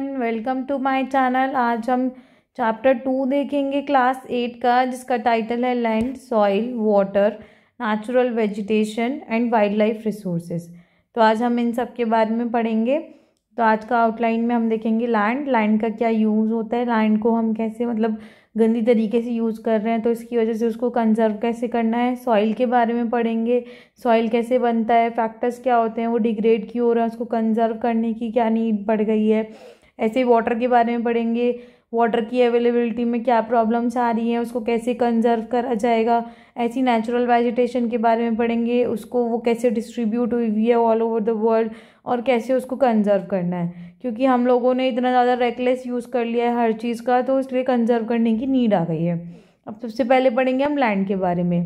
Welcome to my channel आज हम chapter two देखेंगे क्लास एट का जिसका टाइटल है land soil water natural vegetation and wildlife resources तो आज हम इन सब के बारे में पढ़ेंगे तो आज का आउटलाइन में हम देखेंगे लैंड लैंड का क्या यूज़ होता है लैंड को हम कैसे मतलब गंदी तरीके से यूज़ कर रहे हैं तो इसकी वजह से उसको कंजर्व कैसे करना है सॉइल के बारे में पढ़ेंगे सॉइल कैसे बनता है फैक्टर्स क्या होते हैं वो डिग्रेड क्यों हो रहा है उसको कंजर्व करने की क्या नीड बढ़ गई है ऐसे ही वाटर के बारे में पढ़ेंगे वाटर की अवेलेबिलिटी में क्या प्रॉब्लम्स आ रही हैं उसको कैसे कंजर्व करा जाएगा ऐसी नेचुरल वेजिटेशन के बारे में पढ़ेंगे उसको वो कैसे डिस्ट्रीब्यूट हुई हुई है ऑल ओवर द वर्ल्ड और कैसे उसको कंजर्व करना है क्योंकि हम लोगों ने इतना ज़्यादा रेकलेस यूज़ कर लिया है हर चीज़ का तो इसलिए कंजर्व करने की नीड आ गई है अब सबसे पहले पढ़ेंगे हम लैंड के बारे में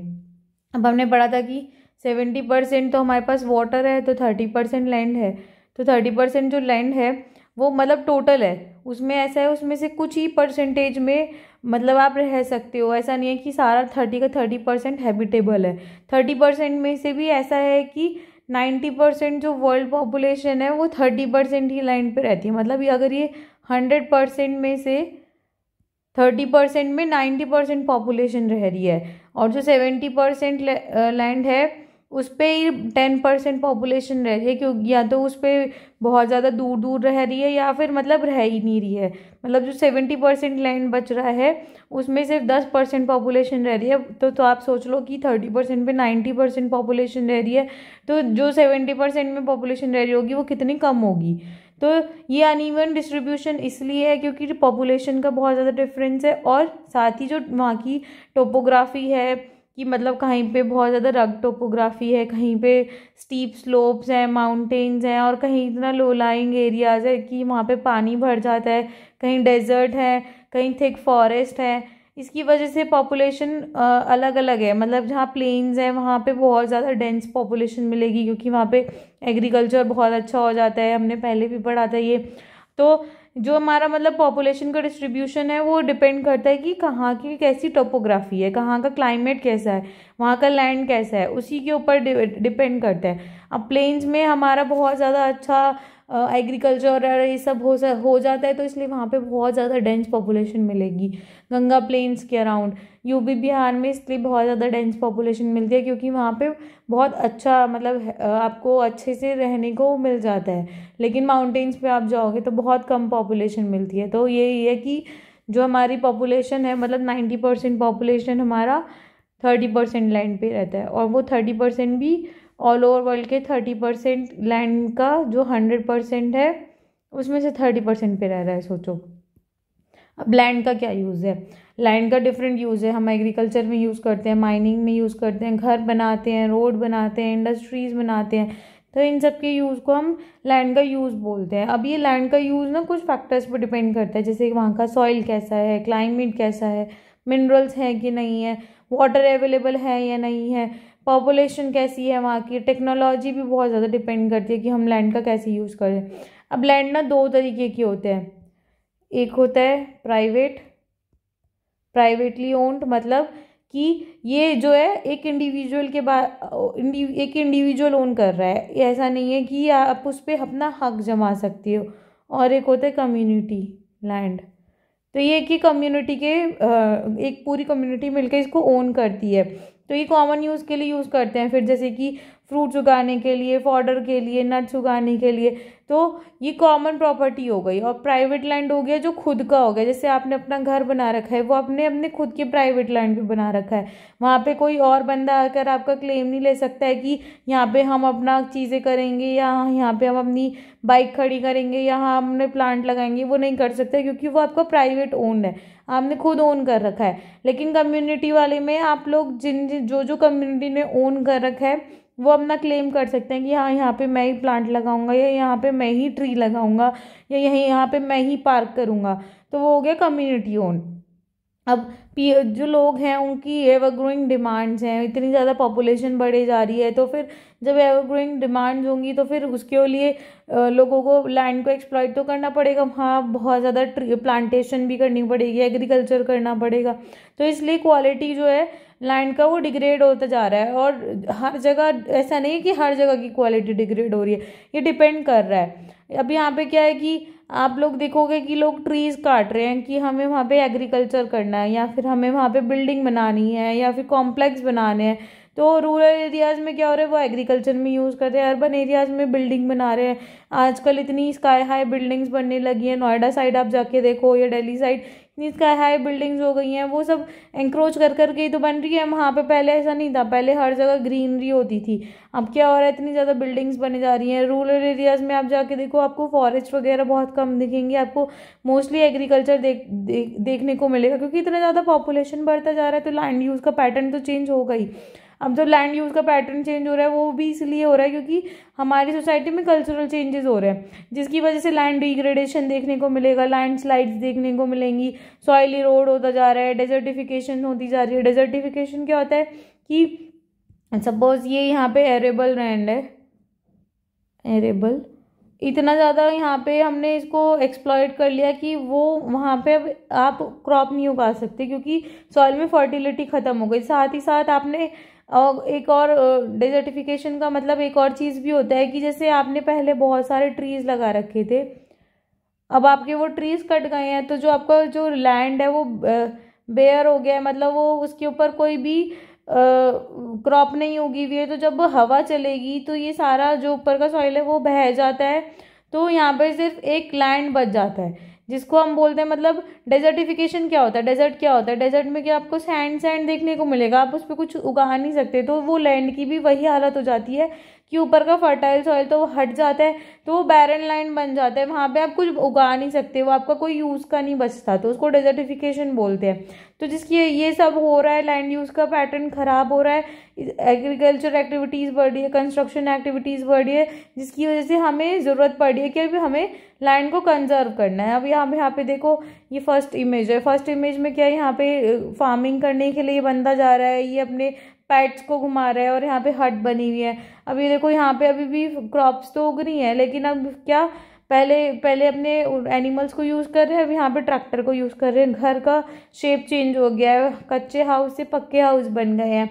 अब हमने पढ़ा था कि सेवेंटी परसेंट तो हमारे पास वाटर है तो थर्टी परसेंट लैंड है तो थर्टी परसेंट जो लैंड है वो मतलब टोटल है उसमें ऐसा है उसमें से कुछ ही परसेंटेज में मतलब आप रह सकते हो ऐसा नहीं है कि सारा थर्टी का थर्टी परसेंट हैबिटेबल है थर्टी परसेंट में से भी ऐसा है कि नाइन्टी परसेंट जो वर्ल्ड पॉपुलेशन है वो थर्टी परसेंट ही लैंड पे रहती है मतलब ये अगर ये हंड्रेड परसेंट में से थर्टी परसेंट में नाइन्टी परसेंट पॉपुलेशन रह रही है और जो सेवेंटी परसेंट लैंड है उस पर ही टेन परसेंट पॉपुलेशन रह रही है क्योंकि या तो उस पर बहुत ज़्यादा दूर दूर रह रही है या फिर मतलब रह ही नहीं रही है मतलब जो सेवेंटी परसेंट लैंड बच रहा है उसमें सिर्फ दस परसेंट पॉपुलेशन रह रही है तो तो आप सोच लो कि थर्टी परसेंट पर नाइन्टी परसेंट पॉपुलेशन रह रही है तो जो सेवेंटी परसेंट में पॉपुलेशन रह रही होगी वो कितनी कम होगी तो ये अनइवन डिस्ट्रीब्यूशन इसलिए है क्योंकि पॉपुलेशन का बहुत ज़्यादा डिफरेंस है और साथ ही जो वहाँ की टोपोग्राफी है कि मतलब कहीं पे बहुत ज़्यादा रग टोपोग्राफी है कहीं पे स्टीप स्लोप्स हैं माउंटेन्स हैं और कहीं इतना लो लाइंग एरियाज़ है कि वहाँ पे पानी भर जाता है कहीं डेजर्ट है कहीं थिक फॉरेस्ट है इसकी वजह से पॉपुलेशन अलग अलग है मतलब जहाँ प्लेन्स हैं वहाँ पे बहुत ज़्यादा डेंस पॉपुलेशन मिलेगी क्योंकि वहाँ पे एग्रीकल्चर बहुत अच्छा हो जाता है हमने पहले भी पढ़ा था ये तो जो हमारा मतलब पॉपुलेशन का डिस्ट्रीब्यूशन है वो डिपेंड करता है कि कहाँ की कैसी टोपोग्राफी है कहाँ का क्लाइमेट कैसा है वहाँ का लैंड कैसा है उसी के ऊपर डिपेंड करता है अब प्लेन्स में हमारा बहुत ज़्यादा अच्छा एग्रीकल्चर ये सब हो हो जाता है तो इसलिए वहाँ पे बहुत ज़्यादा डेंस पॉपुलेशन मिलेगी गंगा प्लेन्स के अराउंड यूपी बिहार में इसलिए बहुत ज़्यादा डेंस पॉपुलेशन मिलती है क्योंकि वहाँ पे बहुत अच्छा मतलब आपको अच्छे से रहने को मिल जाता है लेकिन माउंटेन्स पे आप जाओगे तो बहुत कम पॉपुलेशन मिलती है तो ये है कि जो हमारी पॉपुलेशन है मतलब नाइन्टी परसेंट पॉपुलेशन हमारा थर्टी परसेंट लैंड पे रहता है और वो थर्टी परसेंट भी ऑल ओवर वर्ल्ड के थर्टी परसेंट लैंड का जो हंड्रेड परसेंट है उसमें से थर्टी परसेंट पे रह रहा है सोचो अब लैंड का क्या यूज़ है लैंड का डिफरेंट यूज़ है हम एग्रीकल्चर में यूज़ करते हैं माइनिंग में यूज़ करते हैं घर बनाते हैं रोड बनाते हैं इंडस्ट्रीज़ बनाते हैं तो इन सब के यूज़ को हम लैंड का यूज़ बोलते हैं अब ये लैंड का यूज़ ना कुछ फैक्टर्स पर डिपेंड करता है जैसे वहाँ का सॉइल कैसा है क्लाइमेट कैसा है मिनरल्स हैं कि नहीं है वाटर अवेलेबल है या नहीं है पॉपुलेशन कैसी है वहाँ की टेक्नोलॉजी भी बहुत ज़्यादा डिपेंड करती है कि हम लैंड का कैसे यूज़ करें अब लैंड ना दो तरीके के होते हैं एक होता है प्राइवेट प्राइवेटली ओन्ड मतलब कि ये जो है एक इंडिविजुअल के बाद इंडिव, एक इंडिविजुअल ओन कर रहा है ऐसा नहीं है कि आप उस पर अपना हक जमा सकते हो और एक होता है कम्युनिटी लैंड तो ये कि कम्युनिटी के एक पूरी कम्युनिटी मिलकर इसको ओन करती है तो ये कॉमन यूज़ के लिए यूज़ करते हैं फिर जैसे कि फ्रूट्स उगाने के लिए फॉर्डर के लिए नट्स उगाने के लिए तो ये कॉमन प्रॉपर्टी हो गई और प्राइवेट लैंड हो गया जो खुद का हो गया जैसे आपने अपना घर बना रखा है वो अपने अपने खुद के प्राइवेट लैंड भी बना रखा है वहाँ पे कोई और बंदा आकर आपका क्लेम नहीं ले सकता है कि यहाँ पे हम अपना चीज़ें करेंगे या यहाँ पे हम अपनी बाइक खड़ी करेंगे या हम अपने प्लांट लगाएंगे वो नहीं कर सकते क्योंकि वो आपका प्राइवेट ओन है आपने खुद ओन कर रखा है लेकिन कम्युनिटी वाले में आप लोग जिन जिन जो जो कम्युनिटी ने ओन कर रखा है वो अपना क्लेम कर सकते हैं कि हाँ यहाँ पे मैं ही प्लांट लगाऊंगा या यहाँ पे मैं ही ट्री लगाऊंगा या यहीं यहाँ पे मैं ही पार्क करूँगा तो वो हो गया कम्युनिटी ओन अब पी जो लोग हैं उनकी एवर ग्रोइंग डिमांड्स हैं इतनी ज़्यादा पॉपुलेशन बढ़े जा रही है तो फिर जब एवर ग्रोइंग डिमांड्स होंगी तो फिर उसके लिए लोगों को लैंड को एक्सप्लॉयट तो करना पड़ेगा वहाँ बहुत ज़्यादा प्लांटेशन भी करनी पड़ेगी एग्रीकल्चर करना पड़ेगा तो इसलिए क्वालिटी जो है लैंड का वो डिग्रेड होता जा रहा है और हर जगह ऐसा नहीं है कि हर जगह की क्वालिटी डिग्रेड हो रही है ये डिपेंड कर रहा है अब यहाँ पे क्या है कि आप लोग देखोगे कि लोग ट्रीज़ काट रहे हैं कि हमें वहाँ पे एग्रीकल्चर करना है या फिर हमें वहाँ पे बिल्डिंग बनानी है या फिर कॉम्प्लेक्स बनाने हैं तो रूरल एरियाज़ में क्या हो रहा है वो एग्रीकल्चर में यूज़ कर रहे हैं अर्बन एरियाज़ में बिल्डिंग बना रहे हैं आजकल इतनी स्काई हाई बिल्डिंग्स बनने लगी हैं नोएडा साइड आप जाके देखो या Delhi side sky high buildings हो गई हैं वो सब इंक्रोच कर कर के तो बन रही है वहाँ पे पहले ऐसा नहीं था पहले हर जगह ग्रीनरी होती थी अब क्या हो रहा है इतनी ज़्यादा बिल्डिंग्स बनी जा रही हैं रूरल एरियाज़ में आप जाके देखो आपको फॉरेस्ट वगैरह बहुत कम दिखेंगे आपको मोस्टली एग्रीकल्चर देख, देख देखने को मिलेगा क्योंकि इतना ज़्यादा पॉपुलेशन बढ़ता जा रहा है तो लैंड यूज़ का पैटर्न तो चेंज होगा ही अब जो लैंड यूज़ का पैटर्न चेंज हो रहा है वो भी इसलिए हो रहा है क्योंकि हमारी सोसाइटी में कल्चरल चेंजेस हो रहे हैं जिसकी वजह से लैंड डिग्रेडेशन देखने को मिलेगा लैंड स्लाइड्स देखने को मिलेंगी सॉइल इरोड होता जा रहा है डेजर्टिफिकेशन होती जा रही है डेजर्टिफिकेशन क्या होता है कि सपोज ये यहाँ पे एरेबल लैंड है एरेबल इतना ज़्यादा यहाँ पे हमने इसको एक्सप्लॉयट कर लिया कि वो वहाँ पे अब आप क्रॉप नहीं उगा सकते क्योंकि सॉइल में फर्टिलिटी ख़त्म हो गई साथ ही साथ आपने और एक और डेजर्टिफिकेशन का मतलब एक और चीज़ भी होता है कि जैसे आपने पहले बहुत सारे ट्रीज़ लगा रखे थे अब आपके वो ट्रीज़ कट गए हैं तो जो आपका जो लैंड है वो बेयर हो गया है मतलब वो उसके ऊपर कोई भी क्रॉप नहीं होगी हुई है तो जब हवा चलेगी तो ये सारा जो ऊपर का सॉइल है वो बह जाता है तो यहाँ पे सिर्फ एक लैंड बच जाता है जिसको हम बोलते हैं मतलब डेजर्टिफिकेशन क्या होता है डेजर्ट क्या होता है डेजर्ट में क्या आपको सैंड सैंड देखने को मिलेगा आप उस पर कुछ उगा नहीं सकते तो वो लैंड की भी वही हालत हो जाती है कि ऊपर का फर्टाइल सॉइल तो हट जाता है तो वो बैरन लाइन बन जाता है वहाँ पे आप कुछ उगा नहीं सकते वो आपका कोई यूज़ का नहीं बचता तो उसको डेजर्टिफिकेशन बोलते हैं तो जिसकी ये सब हो रहा है लैंड यूज़ का पैटर्न ख़राब हो रहा है एग्रीकल्चर एक्टिविटीज़ बढ़ रही है कंस्ट्रक्शन एक्टिविटीज़ बढ़ रही है जिसकी वजह से हमें ज़रूरत पड़ी है कि अभी हमें लैंड को कंजर्व करना है अब यहाँ पे यहाँ पे देखो ये फर्स्ट इमेज है फर्स्ट इमेज में क्या है यहाँ पे फार्मिंग करने के लिए बंदा जा रहा है ये अपने पैट्स को घुमा रहा है और यहाँ पे हट बनी हुई है अभी देखो यहाँ पे अभी भी क्रॉप्स तो उग रही हैं लेकिन अब क्या पहले पहले अपने एनिमल्स को यूज़ कर रहे हैं अब यहाँ पे ट्रैक्टर को यूज़ कर रहे हैं घर का शेप चेंज हो गया है कच्चे हाउस से पक्के हाउस बन गए हैं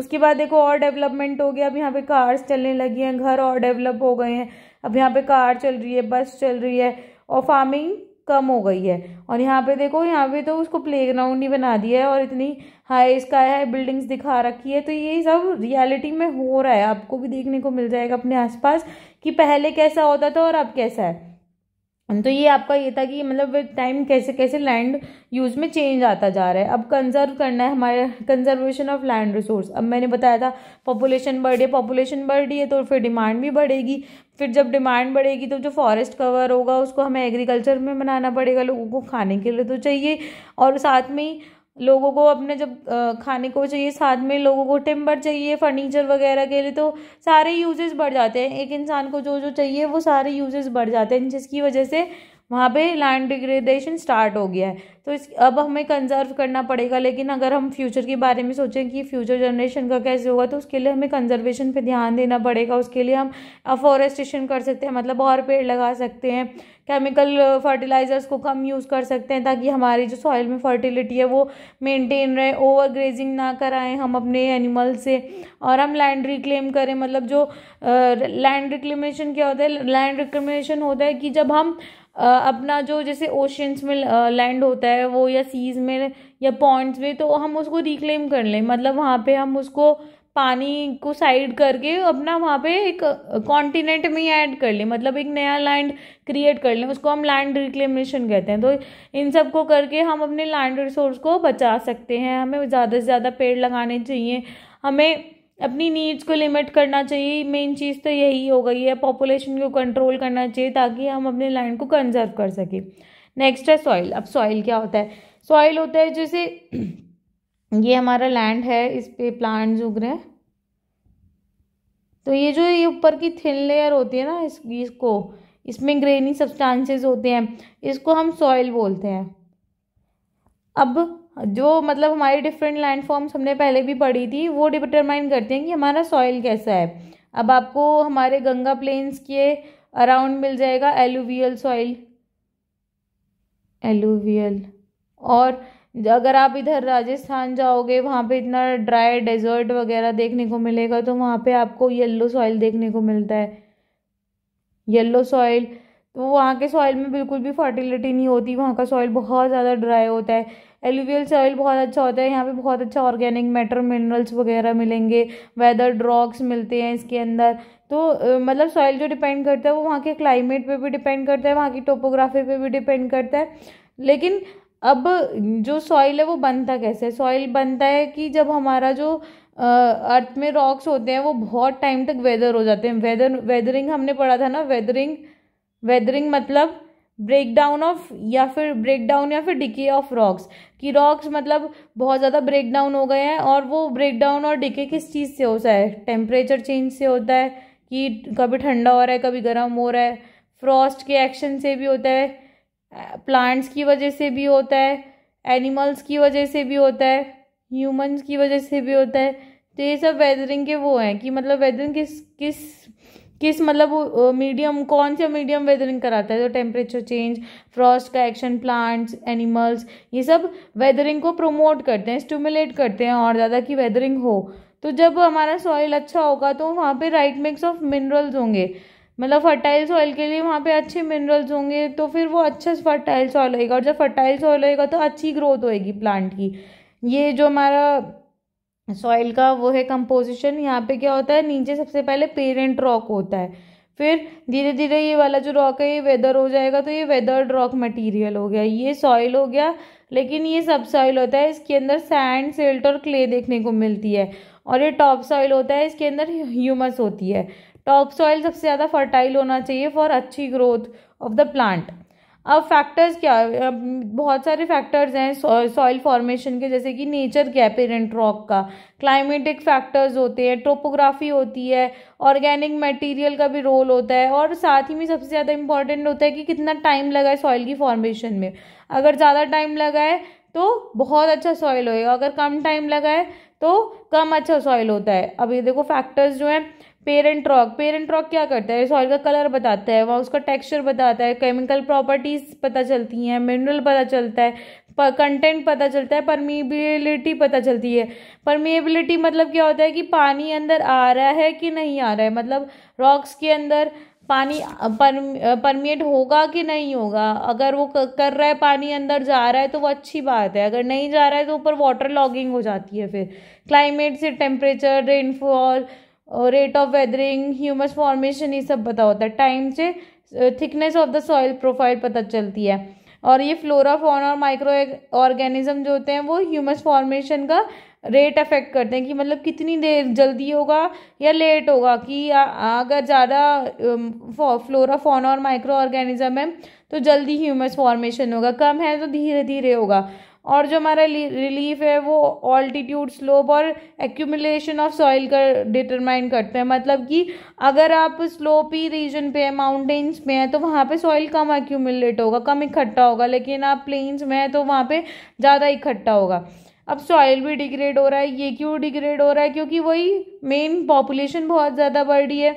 उसके बाद देखो और डेवलपमेंट हो गया अब यहाँ पे कार्स चलने लगी हैं घर और डेवलप हो गए हैं अब यहाँ पे कार चल रही है बस चल रही है और फार्मिंग कम हो गई है और यहाँ पे देखो यहाँ पे तो उसको प्ले ग्राउंड ही बना दिया है और इतनी हाई स्काई हाई बिल्डिंग्स दिखा रखी है तो ये सब रियलिटी में हो रहा है आपको भी देखने को मिल जाएगा अपने आसपास कि पहले कैसा होता था और अब कैसा है तो ये आपका ये था कि मतलब टाइम कैसे कैसे लैंड यूज में चेंज आता जा रहा है अब कंजर्व करना है हमारे कंजर्वेशन ऑफ लैंड रिसोर्स अब मैंने बताया था पॉपुलेशन है पॉपुलेशन बढ़ रही है तो फिर डिमांड भी बढ़ेगी फिर जब डिमांड बढ़ेगी तो जो फॉरेस्ट कवर होगा उसको हमें एग्रीकल्चर में बनाना पड़ेगा लोगों को खाने के लिए तो चाहिए और साथ में लोगों को अपने जब खाने को चाहिए साथ में लोगों को टिम्बर चाहिए फर्नीचर वगैरह के लिए तो सारे यूजेस बढ़ जाते हैं एक इंसान को जो जो चाहिए वो सारे यूजेस बढ़ जाते हैं जिसकी वजह से वहाँ पे लैंड डिग्रेडेशन स्टार्ट हो गया है तो इस अब हमें कंजर्व करना पड़ेगा लेकिन अगर हम फ्यूचर के बारे में सोचें कि फ्यूचर जनरेशन का कैसे होगा तो उसके लिए हमें कंजर्वेशन पे ध्यान देना पड़ेगा उसके लिए हम अफॉरेस्टेशन कर सकते हैं मतलब और पेड़ लगा सकते हैं केमिकल फर्टिलाइज़र्स uh, को कम यूज़ कर सकते हैं ताकि हमारी जो सॉइल में फर्टिलिटी है वो मेंटेन रहे ओवर ग्रेजिंग ना कराएं हम अपने एनिमल से और हम लैंड रिक्लेम करें मतलब जो लैंड uh, रिक्लेमेशन क्या होता है लैंड रिक्लेमेशन होता है कि जब हम uh, अपना जो जैसे ओशंस में लैंड होता है वो या सीज़ में या पॉइंट्स में तो हम उसको रिक्लेम कर लें मतलब वहाँ पर हम उसको पानी को साइड करके अपना वहाँ पे एक कॉन्टिनेंट में ऐड कर लें मतलब एक नया लैंड क्रिएट कर लें उसको हम लैंड रिक्लेमेशन कहते हैं तो इन सब को करके हम अपने लैंड रिसोर्स को बचा सकते हैं हमें ज़्यादा से ज़्यादा पेड़ लगाने चाहिए हमें अपनी नीड्स को लिमिट करना चाहिए मेन चीज़ तो यही हो गई है पॉपुलेशन को कंट्रोल करना चाहिए ताकि हम अपने लैंड को कंजर्व कर सकें नेक्स्ट है सॉइल अब सॉइल क्या होता है सॉइल होता है जैसे ये हमारा लैंड है इस पे प्लांट उग रहे हैं तो ये जो ये ऊपर की थिन लेयर होती है ना इस इसको इसमें ग्रेनी सब्सटेंसेस होते हैं इसको हम सॉइल बोलते हैं अब जो मतलब हमारी डिफरेंट लैंड फॉर्म्स हमने पहले भी पढ़ी थी वो डिटरमाइन करते हैं कि हमारा सॉइल कैसा है अब आपको हमारे गंगा प्लेन्स के अराउंड मिल जाएगा एलुवियल सॉइल एलुवियल और अगर आप इधर राजस्थान जाओगे वहाँ पे इतना ड्राई डेजर्ट वगैरह देखने को मिलेगा तो वहाँ पे आपको येलो सॉइल देखने को मिलता है येलो सॉइल तो वहाँ के सॉइल में बिल्कुल भी फर्टिलिटी नहीं होती वहाँ का सॉइल बहुत ज़्यादा ड्राई होता है एलुवियल सॉइल बहुत अच्छा होता है यहाँ पे बहुत अच्छा ऑर्गेनिक मेटर मिनरल्स वगैरह मिलेंगे वेदर ड्रॉक्स मिलते हैं इसके अंदर तो मतलब सॉइल जो डिपेंड करता है वो वहाँ के क्लाइमेट पे भी डिपेंड करता है वहाँ की टोपोग्राफी पे भी डिपेंड करता है लेकिन अब जो सॉइल है वो बनता कैसे है सॉइल बनता है कि जब हमारा जो अर्थ में रॉक्स होते हैं वो बहुत टाइम तक वेदर हो जाते हैं वेदर वेदरिंग हमने पढ़ा था ना वेदरिंग वेदरिंग मतलब ब्रेक डाउन ऑफ या फिर ब्रेक डाउन या फिर डिके ऑफ रॉक्स कि रॉक्स मतलब बहुत ज़्यादा ब्रेक डाउन हो गए हैं और वो ब्रेक डाउन और डिके किस चीज़ से होता है टेम्परेचर चेंज से होता है कि कभी ठंडा हो रहा है कभी गर्म हो रहा है फ्रॉस्ट के एक्शन से भी होता है प्लांट्स की वजह से भी होता है एनिमल्स की वजह से भी होता है ह्यूमंस की वजह से भी होता है तो ये सब वेदरिंग के वो हैं कि मतलब वेदरिंग किस किस किस मतलब मीडियम कौन सा मीडियम वेदरिंग कराता है तो टेम्परेचर चेंज फ्रॉस्ट का एक्शन प्लांट्स एनिमल्स ये सब वेदरिंग को प्रमोट करते हैं स्टूमुलेट करते हैं और ज़्यादा कि वेदरिंग हो तो जब हमारा सॉइल अच्छा होगा तो वहाँ पे राइट मिक्स ऑफ मिनरल्स होंगे मतलब फर्टाइल सॉइल के लिए वहाँ पे अच्छे मिनरल्स होंगे तो फिर वो अच्छे से फर्टाइल सॉइल होएगा और जब फर्टाइल सॉइल होएगा तो अच्छी ग्रोथ होएगी प्लांट की ये जो हमारा सॉइल का वो है कंपोजिशन यहाँ पे क्या होता है नीचे सबसे पहले पेरेंट रॉक होता है फिर धीरे धीरे ये वाला जो रॉक है ये वेदर हो जाएगा तो ये वेदर्ड रॉक मटेरियल हो गया ये सॉइल हो गया लेकिन ये सब सॉइल होता है इसके अंदर सैंड सिल्ट और क्ले देखने को मिलती है और ये टॉप सॉइल होता है इसके अंदर ह्यूमस होती है टॉप सॉइल सबसे ज़्यादा फर्टाइल होना चाहिए फॉर अच्छी ग्रोथ ऑफ द प्लांट अब फैक्टर्स क्या अब बहुत सारे फैक्टर्स हैं सॉइल फॉर्मेशन के जैसे कि नेचर के पेरेंट रॉक का क्लाइमेटिक फैक्टर्स होते हैं टोपोग्राफी होती है ऑर्गेनिक मटेरियल का भी रोल होता है और साथ ही में सबसे ज़्यादा इंपॉर्टेंट होता है कि कितना टाइम लगा है सॉइल की फॉर्मेशन में अगर ज़्यादा टाइम लगा है तो बहुत अच्छा सॉइल होएगा अगर कम टाइम लगा है तो कम अच्छा सॉइल होता है अब ये देखो फैक्टर्स जो हैं पेरेंट रॉक पेरेंट रॉक क्या करता है सॉइल का कलर बताता है वहाँ उसका टेक्सचर बताता है केमिकल प्रॉपर्टीज़ पता चलती हैं मिनरल पता चलता है कंटेंट पता चलता है परमीबिलिटी पता चलती है परमीबिलिटी मतलब क्या होता है कि पानी अंदर आ रहा है कि नहीं आ रहा है मतलब रॉक्स के अंदर पानी परमिएट होगा कि नहीं होगा अगर वो कर रहा है पानी अंदर जा रहा है तो वो अच्छी बात है अगर नहीं जा रहा है तो ऊपर वाटर लॉगिंग हो जाती है फिर क्लाइमेट से temperature rainfall rate of weathering humus formation ये सब पता होता है टाइम से thickness of the soil profile पता चलती है और ये फ्लोरा फोन और माइक्रो ऑर्गेनिज्म जो होते हैं वो ह्यूमस फॉर्मेशन का रेट अफेक्ट करते हैं कि मतलब कितनी देर जल्दी होगा या लेट होगा कि अगर ज़्यादा फ्लोरा फोन और माइक्रो ऑर्गेनिज्म है तो जल्दी ह्यूमस फॉर्मेशन होगा कम है तो धीरे धीरे होगा और जो हमारा रिलीफ है वो ऑल्टीट्यूड स्लोप और एक्यूमुलेशन ऑफ सॉइल का डिटरमाइन करते हैं मतलब कि अगर आप स्लोपी रीजन पे हैं माउंटेन्स पे हैं तो वहाँ पे सॉइल कम एक्यूमुलेट होगा कम इकट्ठा होगा लेकिन आप प्लेन्स में हैं तो वहाँ पे ज़्यादा इकट्ठा होगा अब सॉइल भी डिग्रेड हो रहा है ये क्यों डिग्रेड हो रहा है क्योंकि वही मेन पॉपुलेशन बहुत ज़्यादा बढ़ रही है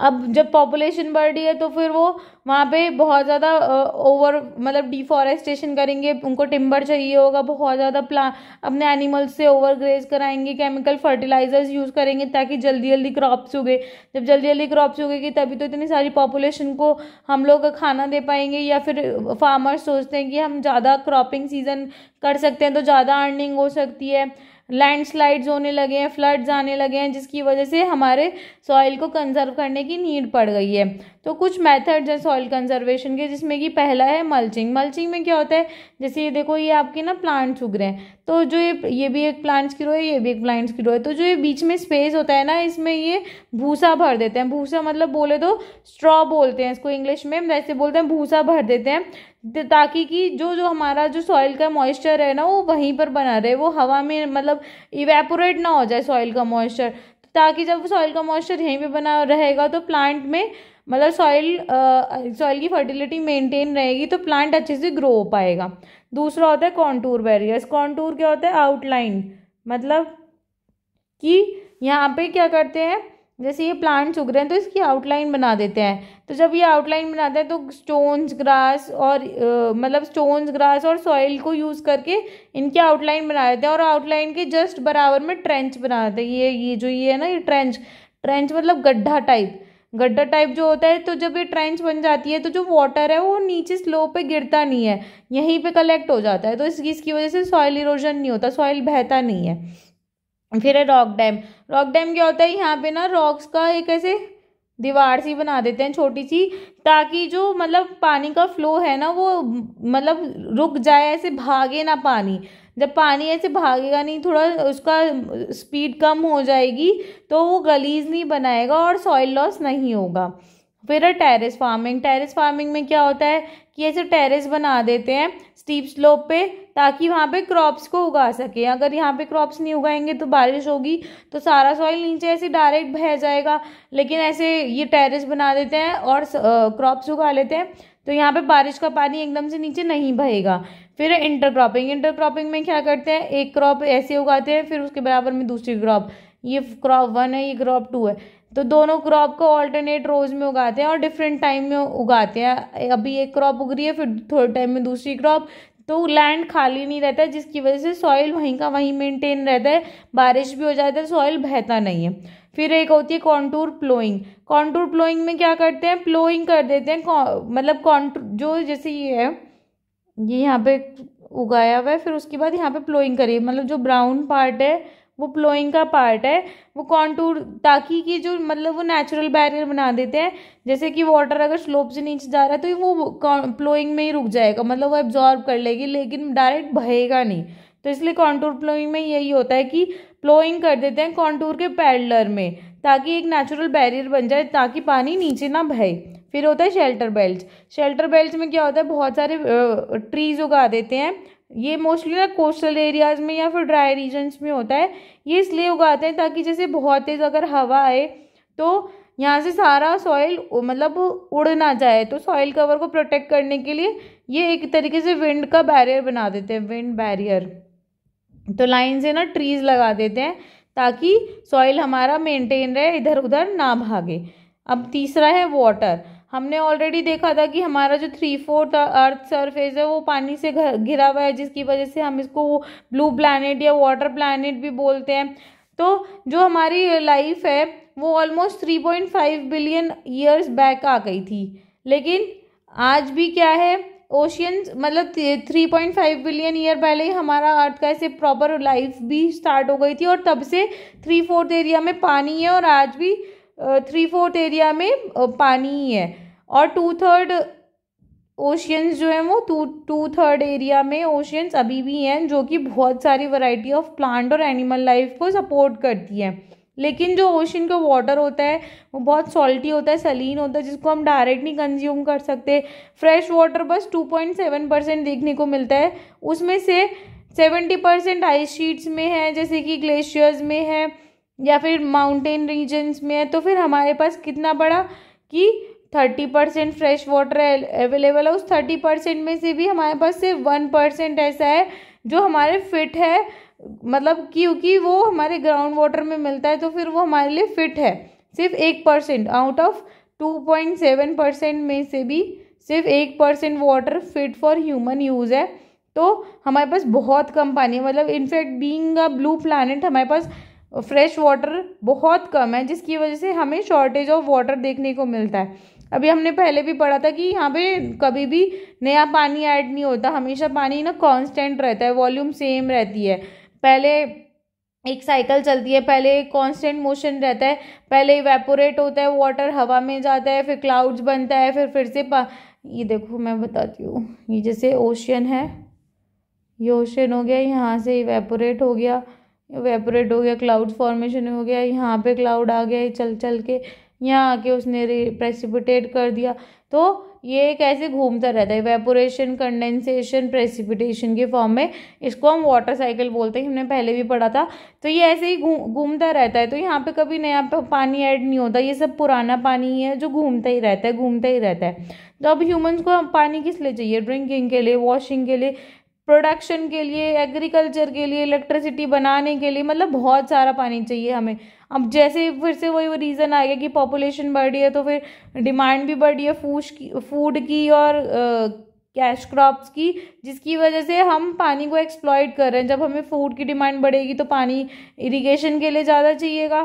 अब जब पॉपुलेशन बढ़ रही है तो फिर वो वहाँ पे बहुत ज़्यादा ओवर मतलब डिफॉरेस्टेशन करेंगे उनको टिम्बर चाहिए होगा बहुत ज़्यादा प्ला अपने एनिमल्स से ओवर ग्रेज कराएंगे केमिकल फर्टिलाइजर्स यूज़ करेंगे ताकि जल्दी जल्दी क्रॉप्स उगे जब जल्दी जल्दी क्रॉप्स उगेगी तभी तो इतनी सारी पॉपुलेशन को हम लोग खाना दे पाएंगे या फिर फार्मर्स सोचते हैं कि हम ज़्यादा क्रॉपिंग सीज़न कर सकते हैं तो ज़्यादा अर्निंग हो सकती है लैंडस्लाइड्स होने लगे हैं फ्लड्स आने लगे हैं जिसकी वजह से हमारे सॉइल को कंजर्व करने की नीड पड़ गई है तो कुछ मैथड्स हैं सॉइल कंजर्वेशन के जिसमें कि पहला है मल्चिंग मल्चिंग में क्या होता है जैसे ये देखो ये आपके ना प्लांट्स उग रहे हैं तो जो ये ये भी एक प्लांट्स की रो है ये भी एक प्लांट्स की रो है तो जो ये बीच में स्पेस होता है ना इसमें ये भूसा भर देते हैं भूसा मतलब बोले तो स्ट्रॉ बोलते हैं इसको इंग्लिश में वैसे बोलते हैं भूसा भर देते हैं तो ताकि कि जो जो हमारा जो सॉइल का मॉइस्चर है ना वो वहीं पर बना रहे वो हवा में मतलब इवेपोरेट ना हो जाए सॉइल का मॉइस्चर ताकि जब सॉइल का मॉइस्चर यहीं पे बना रहेगा तो प्लांट में मतलब सॉइल सॉइल की फर्टिलिटी मेंटेन रहेगी तो प्लांट अच्छे से ग्रो हो पाएगा दूसरा होता है कॉन्टूर बैरियर्स कॉन्टूर क्या होता है आउटलाइन मतलब कि यहाँ पे क्या करते हैं जैसे ये प्लांट्स उग रहे हैं तो इसकी आउटलाइन बना देते हैं तो जब ये आउटलाइन बनाते हैं तो स्टोन्स ग्रास और आ, मतलब स्टोन्स ग्रास और सॉइल को यूज़ करके इनकी आउटलाइन बना देते हैं और आउटलाइन के जस्ट बराबर में ट्रेंच बना देते हैं ये ये जो ये है ना ये ट्रेंच ट्रेंच मतलब गड्ढा टाइप गड्ढा टाइप जो होता है तो जब ये ट्रेंच बन जाती है तो जो वाटर है वो नीचे स्लो पे गिरता नहीं है यहीं पे कलेक्ट हो जाता है तो इस इसकी वजह से सॉइल इरोजन नहीं होता सॉइल बहता नहीं है फिर है रॉक डैम रॉक डैम क्या होता है यहाँ पे ना रॉक्स का एक ऐसे दीवार सी बना देते हैं छोटी सी ताकि जो मतलब पानी का फ्लो है ना वो मतलब रुक जाए ऐसे भागे ना पानी जब पानी ऐसे भागेगा नहीं थोड़ा उसका स्पीड कम हो जाएगी तो वो गलीज नहीं बनाएगा और सॉइल लॉस नहीं होगा फिर है टेरेस फार्मिंग टेरेस फार्मिंग में क्या होता है कि ऐसे टेरेस बना देते हैं स्टीप स्लोप पे ताकि वहाँ पे क्रॉप्स को उगा सके अगर यहाँ पे क्रॉप्स नहीं उगाएंगे तो बारिश होगी तो सारा सॉइल नीचे ऐसे डायरेक्ट बह जाएगा लेकिन ऐसे ये टेरेस बना देते हैं और क्रॉप्स उगा लेते हैं तो यहाँ पे बारिश का पानी एकदम से नीचे नहीं बहेगा फिर इंटरक्रॉपिंग इंटरक्रॉपिंग में क्या करते हैं एक क्रॉप ऐसे उगाते हैं फिर उसके बराबर में दूसरी क्रॉप ये क्रॉप वन है ये क्रॉप टू है तो दोनों क्रॉप को ऑल्टरनेट रोज में उगाते हैं और डिफरेंट टाइम में उगाते हैं अभी एक क्रॉप उग रही है फिर थोड़े टाइम में दूसरी क्रॉप तो लैंड खाली नहीं रहता है जिसकी वजह से सॉइल वहीं का वहीं मेंटेन रहता है बारिश भी हो जाता है सॉइल बहता नहीं है फिर एक होती है कॉन्टूर प्लोइंग कॉन्टूर प्लोइंग में क्या करते हैं प्लोइंग कर देते हैं मतलब कॉन्टूर जो जैसे ये है ये यहाँ पे उगाया हुआ है फिर उसके बाद यहाँ पे प्लोइंग करी मतलब जो ब्राउन पार्ट है वो प्लोइंग का पार्ट है वो कॉन्टूर ताकि कि जो मतलब वो नेचुरल बैरियर बना देते हैं जैसे कि वाटर अगर स्लोप से नीचे जा रहा है तो वो प्लोइंग में ही रुक जाएगा मतलब वो एब्जॉर्ब कर लेगी लेकिन डायरेक्ट बहेगा नहीं तो इसलिए कॉन्टूर प्लोइंग में यही होता है कि प्लोइंग कर देते हैं कॉन्टूर के पैडलर में ताकि एक नेचुरल बैरियर बन जाए ताकि पानी नीचे ना बहे फिर होता है शेल्टर बेल्ट शेल्टर बेल्ट में क्या होता है बहुत सारे ट्रीज उगा देते हैं ये मोस्टली ना कोस्टल एरियाज़ में या फिर ड्राई रीजन्स में होता है ये इसलिए उगाते हैं ताकि जैसे बहुत तेज़ अगर हवा आए तो यहाँ से सारा सॉइल मतलब उड़ ना जाए तो सॉइल कवर को प्रोटेक्ट करने के लिए ये एक तरीके से विंड का बैरियर बना देते हैं विंड बैरियर तो लाइन से ना ट्रीज़ लगा देते हैं ताकि सॉइल हमारा मेंटेन रहे इधर उधर ना भागे अब तीसरा है वाटर हमने ऑलरेडी देखा था कि हमारा जो थ्री फोर्थ अर्थ सरफेस है वो पानी से घिरा हुआ है जिसकी वजह से हम इसको ब्लू प्लानट या वाटर प्लानट भी बोलते हैं तो जो हमारी लाइफ है वो almost three point five billion years back आ गई थी लेकिन आज भी क्या है ओशियंस मतलब three point five billion year पहले ही हमारा अर्थ का ऐसे प्रॉपर लाइफ भी स्टार्ट हो गई थी और तब से थ्री फोर्थ एरिया में पानी है और आज भी थ्री फोर्थ एरिया में पानी ही है और टू थर्ड ओशियंस जो हैं वो टू टू थर्ड एरिया में ओशियंस अभी भी हैं जो कि बहुत सारी वैरायटी ऑफ प्लांट और एनिमल लाइफ को सपोर्ट करती है लेकिन जो ओशन का वाटर होता है वो बहुत सॉल्टी होता है सलीन होता है जिसको हम डायरेक्ट नहीं कंज्यूम कर सकते फ्रेश वाटर बस टू पॉइंट सेवन परसेंट देखने को मिलता है उसमें से सेवेंटी परसेंट आइस शीट्स में है जैसे कि ग्लेशियर्स में है या फिर माउंटेन रीजन्स में है तो फिर हमारे पास कितना बड़ा कि thirty percent fresh water available है उस थर्टी परसेंट में से भी हमारे पास सिर्फ वन परसेंट ऐसा है जो हमारे फिट है मतलब क्योंकि वो हमारे ग्राउंड वाटर में मिलता है तो फिर वो हमारे लिए फिट है सिर्फ एक percent out of two point seven percent में से भी सिर्फ एक percent water fit for human use है तो हमारे पास बहुत कम पानी है मतलब in fact being a blue planet हमारे पास फ्रेश वाटर बहुत कम है जिसकी वजह से हमें शॉर्टेज ऑफ वाटर देखने को मिलता है अभी हमने पहले भी पढ़ा था कि यहाँ पे कभी भी नया पानी ऐड नहीं होता हमेशा पानी ना कांस्टेंट रहता है वॉल्यूम सेम रहती है पहले एक साइकिल चलती है पहले कांस्टेंट मोशन रहता है पहले इवेपोरेट होता है वाटर हवा में जाता है फिर क्लाउड्स बनता है फिर फिर से पा ये देखो मैं बताती हूँ ये जैसे ओशियन है ये ओशियन हो गया यहाँ से इवेपोरेट हो गया वेपोरेट हो गया क्लाउड फॉर्मेशन हो गया यहाँ पे क्लाउड आ गया चल चल के यहाँ आके उसने प्रेसिपिटेट कर दिया तो ये कैसे घूमता रहता है वेपोरेशन कंडेंसेशन प्रेसिपिटेशन के फॉर्म में इसको हम वाटर साइकिल बोलते हैं हमने पहले भी पढ़ा था तो ये ऐसे ही घूमता रहता है तो यहाँ पे कभी नया पानी ऐड नहीं होता ये सब पुराना पानी ही है जो घूमता ही रहता है घूमता ही रहता है तो अब ह्यूमंस को पानी किस लिए चाहिए ड्रिंकिंग के लिए वॉशिंग के लिए प्रोडक्शन के लिए एग्रीकल्चर के लिए इलेक्ट्रिसिटी बनाने के लिए मतलब बहुत सारा पानी चाहिए हमें अब जैसे फिर से वही वो रीज़न आ गया कि पॉपुलेशन बढ़ी है तो फिर डिमांड भी बढ़ी है फूश की फूड की और कैश क्रॉप्स की जिसकी वजह से हम पानी को एक्सप्लॉयट कर रहे हैं जब हमें फूड की डिमांड बढ़ेगी तो पानी इरीगेशन के लिए ज़्यादा चाहिएगा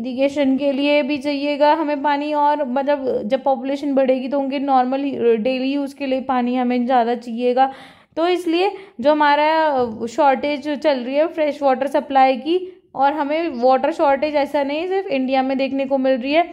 इरीगेशन के लिए भी चाहिएगा हमें पानी और मतलब जब पॉपुलेशन बढ़ेगी तो उनके नॉर्मल डेली यूज़ के लिए पानी हमें ज़्यादा चाहिएगा तो इसलिए जो हमारा शॉर्टेज चल रही है फ्रेश वाटर सप्लाई की और हमें वाटर शॉर्टेज ऐसा नहीं सिर्फ इंडिया में देखने को मिल रही है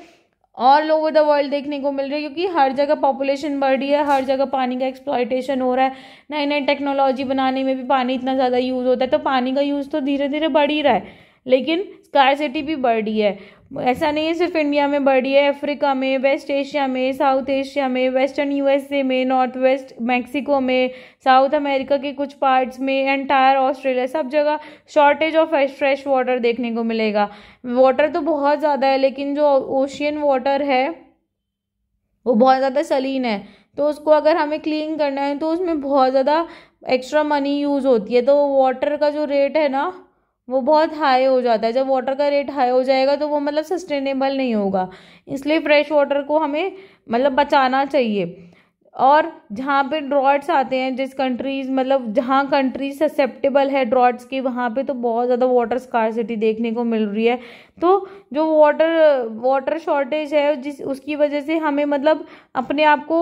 ऑल ओवर द वर्ल्ड देखने को मिल रही है क्योंकि हर जगह पॉपुलेशन बढ़ रही है हर जगह पानी का एक्सप्लॉयटेशन हो रहा है नई नई टेक्नोलॉजी बनाने में भी पानी इतना ज़्यादा यूज़ होता है तो पानी का यूज़ तो धीरे धीरे बढ़ ही रहा है लेकिन स्कारसिटी भी बढ़ रही है ऐसा नहीं है सिर्फ इंडिया में बढ़ी है अफ्रीका में वेस्ट एशिया में साउथ एशिया में वेस्टर्न यूएसए में नॉर्थ वेस्ट मैक्सिको में साउथ अमेरिका के कुछ पार्ट्स में एंटायर ऑस्ट्रेलिया सब जगह शॉर्टेज ऑफ फ्रेश वाटर देखने को मिलेगा वाटर तो बहुत ज़्यादा है लेकिन जो ओशियन वाटर है वो बहुत ज़्यादा सलीन है तो उसको अगर हमें क्लीन करना है तो उसमें बहुत ज़्यादा एक्स्ट्रा मनी यूज़ होती है तो वाटर का जो रेट है ना वो बहुत हाई हो जाता है जब वाटर का रेट हाई हो जाएगा तो वो मतलब सस्टेनेबल नहीं होगा इसलिए फ्रेश वाटर को हमें मतलब बचाना चाहिए और जहाँ पे ड्रॉट्स आते हैं जिस कंट्रीज मतलब जहाँ कंट्री ससेप्टेबल है ड्रॉट्स की वहाँ पे तो बहुत ज़्यादा वाटर स्कारसिटी देखने को मिल रही है तो जो वाटर वाटर शॉर्टेज है जिस उसकी वजह से हमें मतलब अपने आप को